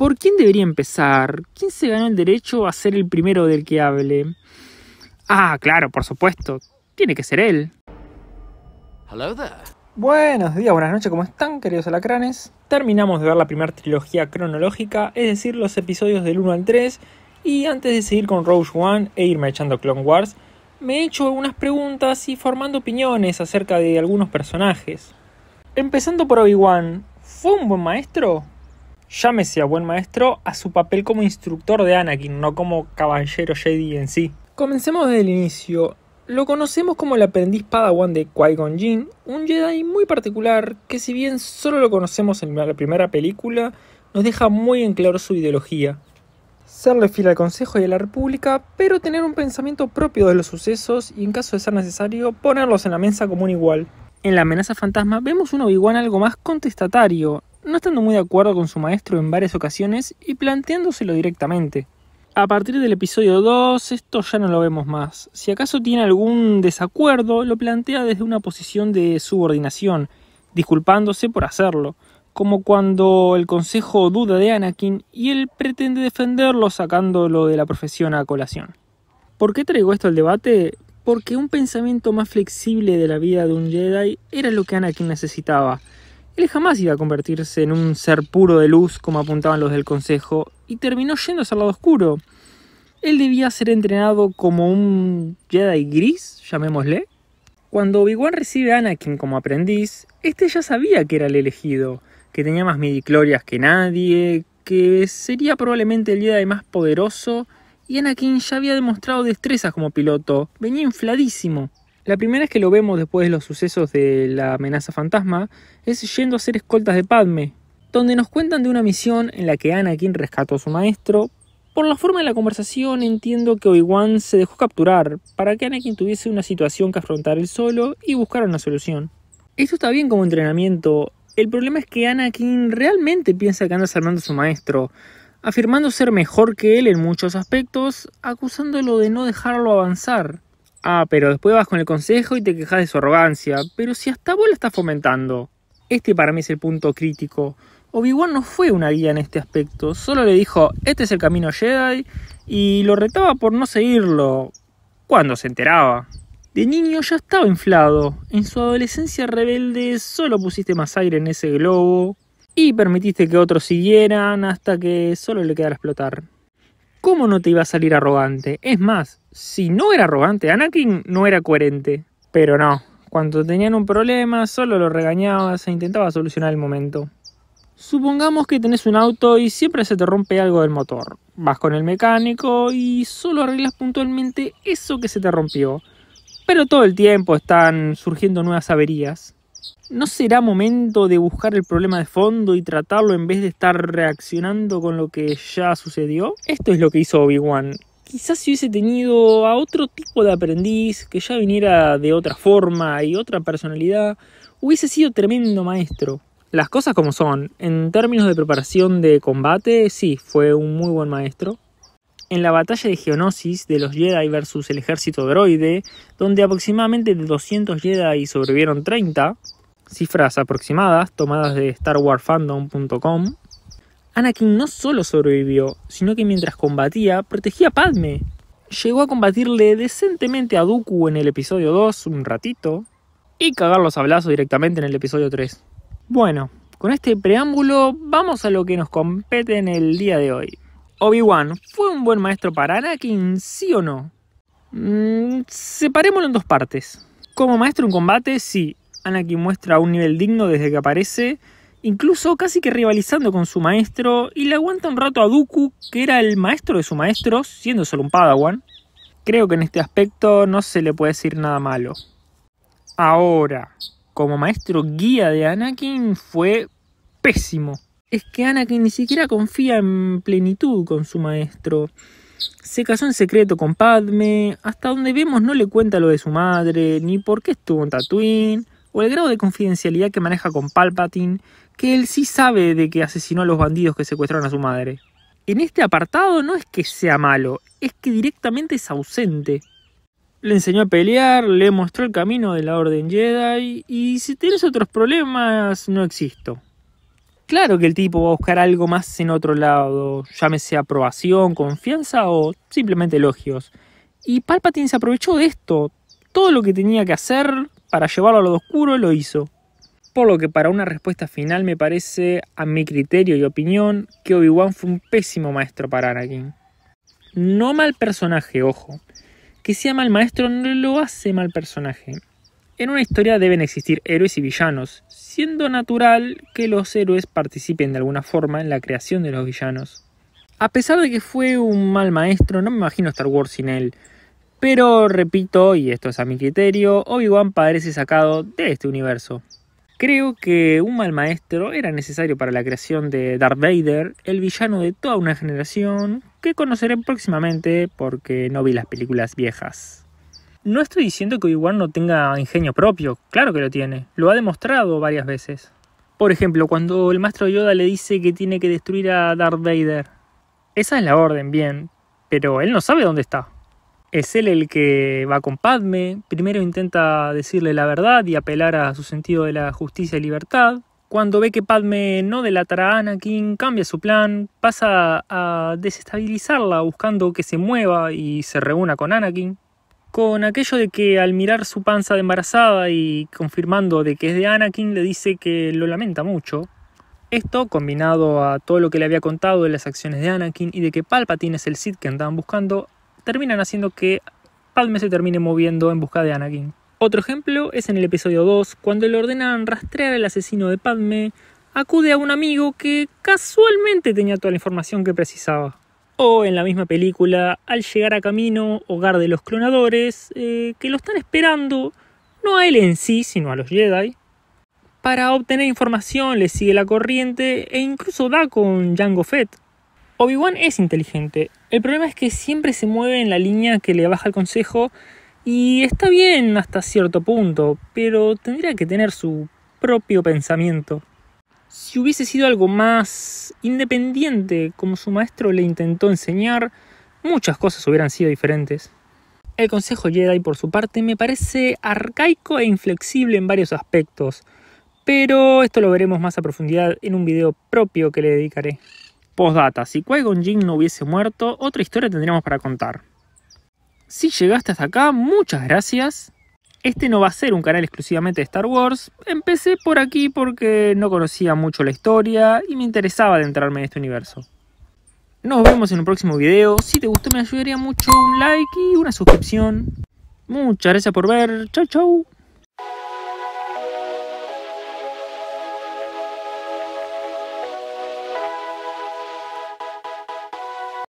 ¿Por quién debería empezar? ¿Quién se ganó el derecho a ser el primero del que hable? Ah, claro, por supuesto. Tiene que ser él. Buenos días, buenas noches, ¿cómo están, queridos alacranes? Terminamos de ver la primera trilogía cronológica, es decir, los episodios del 1 al 3. Y antes de seguir con Rogue One e irme echando Clone Wars, me he hecho algunas preguntas y formando opiniones acerca de algunos personajes. Empezando por Obi-Wan, ¿fue un buen maestro? llámese a buen maestro a su papel como instructor de Anakin, no como caballero Jedi en sí. Comencemos desde el inicio. Lo conocemos como el aprendiz padawan de Qui-Gon Jinn, un Jedi muy particular que si bien solo lo conocemos en la primera película, nos deja muy en claro su ideología. Serle fiel al Consejo y a la República, pero tener un pensamiento propio de los sucesos y en caso de ser necesario, ponerlos en la mesa como un igual. En la amenaza fantasma vemos un Obi-Wan algo más contestatario, no estando muy de acuerdo con su maestro en varias ocasiones y planteándoselo directamente. A partir del episodio 2 esto ya no lo vemos más. Si acaso tiene algún desacuerdo, lo plantea desde una posición de subordinación, disculpándose por hacerlo, como cuando el consejo duda de Anakin y él pretende defenderlo sacándolo de la profesión a colación. ¿Por qué traigo esto al debate? Porque un pensamiento más flexible de la vida de un Jedi era lo que Anakin necesitaba, jamás iba a convertirse en un ser puro de luz como apuntaban los del Consejo, y terminó yendo al lado oscuro. Él debía ser entrenado como un Jedi gris, llamémosle. Cuando Obi-Wan recibe a Anakin como aprendiz, este ya sabía que era el elegido, que tenía más midiclorias que nadie, que sería probablemente el Jedi más poderoso, y Anakin ya había demostrado destrezas como piloto, venía infladísimo. La primera es que lo vemos después de los sucesos de la amenaza fantasma, es yendo a ser escoltas de Padme, donde nos cuentan de una misión en la que Anakin rescató a su maestro. Por la forma de la conversación entiendo que Obi-Wan se dejó capturar para que Anakin tuviese una situación que afrontar él solo y buscar una solución. Esto está bien como entrenamiento, el problema es que Anakin realmente piensa que anda salvando a su maestro, afirmando ser mejor que él en muchos aspectos, acusándolo de no dejarlo avanzar. Ah, pero después vas con el consejo y te quejas de su arrogancia. Pero si hasta vos la estás fomentando. Este para mí es el punto crítico. Obi-Wan no fue una guía en este aspecto, solo le dijo, este es el camino Jedi, y lo retaba por no seguirlo, cuando se enteraba. De niño ya estaba inflado, en su adolescencia rebelde solo pusiste más aire en ese globo, y permitiste que otros siguieran hasta que solo le quedara explotar. ¿Cómo no te iba a salir arrogante? Es más, si no era arrogante, Anakin no era coherente. Pero no, cuando tenían un problema solo lo regañabas e intentaba solucionar el momento. Supongamos que tenés un auto y siempre se te rompe algo del motor. Vas con el mecánico y solo arreglas puntualmente eso que se te rompió. Pero todo el tiempo están surgiendo nuevas averías. ¿No será momento de buscar el problema de fondo y tratarlo en vez de estar reaccionando con lo que ya sucedió? Esto es lo que hizo Obi-Wan. Quizás si hubiese tenido a otro tipo de aprendiz que ya viniera de otra forma y otra personalidad, hubiese sido tremendo maestro. Las cosas como son, en términos de preparación de combate, sí, fue un muy buen maestro en la batalla de Geonosis de los Jedi versus el ejército droide, donde aproximadamente de 200 Jedi sobrevivieron 30, cifras aproximadas tomadas de StarWarFandom.com, Anakin no solo sobrevivió, sino que mientras combatía, protegía a Padme. Llegó a combatirle decentemente a Dooku en el episodio 2 un ratito y cagar los abrazos directamente en el episodio 3. Bueno, con este preámbulo vamos a lo que nos compete en el día de hoy. Obi-Wan fue un buen maestro para Anakin, sí o no? Mmm. separémoslo en dos partes. Como maestro en combate, sí, Anakin muestra un nivel digno desde que aparece, incluso casi que rivalizando con su maestro, y le aguanta un rato a Dooku, que era el maestro de su maestro, siendo solo un Padawan. Creo que en este aspecto no se le puede decir nada malo. Ahora, como maestro guía de Anakin fue pésimo es que Anakin ni siquiera confía en plenitud con su maestro. Se casó en secreto con Padme, hasta donde vemos no le cuenta lo de su madre, ni por qué estuvo en Tatooine, o el grado de confidencialidad que maneja con Palpatine, que él sí sabe de que asesinó a los bandidos que secuestraron a su madre. En este apartado no es que sea malo, es que directamente es ausente. Le enseñó a pelear, le mostró el camino de la Orden Jedi, y si tienes otros problemas, no existo. Claro que el tipo va a buscar algo más en otro lado, llámese aprobación, confianza o simplemente elogios. Y Palpatine se aprovechó de esto. Todo lo que tenía que hacer para llevarlo a lo oscuro lo hizo. Por lo que para una respuesta final me parece, a mi criterio y opinión, que Obi-Wan fue un pésimo maestro para Anakin. No mal personaje, ojo. Que sea mal maestro no lo hace mal personaje. En una historia deben existir héroes y villanos, siendo natural que los héroes participen de alguna forma en la creación de los villanos. A pesar de que fue un mal maestro, no me imagino Star Wars sin él. Pero repito, y esto es a mi criterio, Obi-Wan parece sacado de este universo. Creo que un mal maestro era necesario para la creación de Darth Vader, el villano de toda una generación que conoceré próximamente porque no vi las películas viejas. No estoy diciendo que Obi-Wan no tenga ingenio propio, claro que lo tiene, lo ha demostrado varias veces. Por ejemplo, cuando el maestro Yoda le dice que tiene que destruir a Darth Vader. Esa es la orden, bien, pero él no sabe dónde está. Es él el que va con Padme, primero intenta decirle la verdad y apelar a su sentido de la justicia y libertad. Cuando ve que Padme no delatará a Anakin, cambia su plan, pasa a desestabilizarla buscando que se mueva y se reúna con Anakin con aquello de que al mirar su panza de embarazada y confirmando de que es de Anakin le dice que lo lamenta mucho. Esto, combinado a todo lo que le había contado de las acciones de Anakin y de que Palpatine es el Sith que andaban buscando, terminan haciendo que Padme se termine moviendo en busca de Anakin. Otro ejemplo es en el episodio 2, cuando le ordenan rastrear al asesino de Padme, acude a un amigo que casualmente tenía toda la información que precisaba o en la misma película, al llegar a camino, hogar de los clonadores, eh, que lo están esperando, no a él en sí, sino a los Jedi. Para obtener información le sigue la corriente e incluso da con Jango Fett. Obi-Wan es inteligente, el problema es que siempre se mueve en la línea que le baja el consejo y está bien hasta cierto punto, pero tendría que tener su propio pensamiento si hubiese sido algo más independiente como su maestro le intentó enseñar, muchas cosas hubieran sido diferentes. El Consejo Jedi, por su parte, me parece arcaico e inflexible en varios aspectos, pero esto lo veremos más a profundidad en un video propio que le dedicaré. Postdata, si Qui-Gon Jinn no hubiese muerto, otra historia tendríamos para contar. Si llegaste hasta acá, muchas gracias este no va a ser un canal exclusivamente de Star Wars. Empecé por aquí porque no conocía mucho la historia y me interesaba adentrarme en este universo. Nos vemos en un próximo video. Si te gustó me ayudaría mucho un like y una suscripción. Muchas gracias por ver. Chau chau.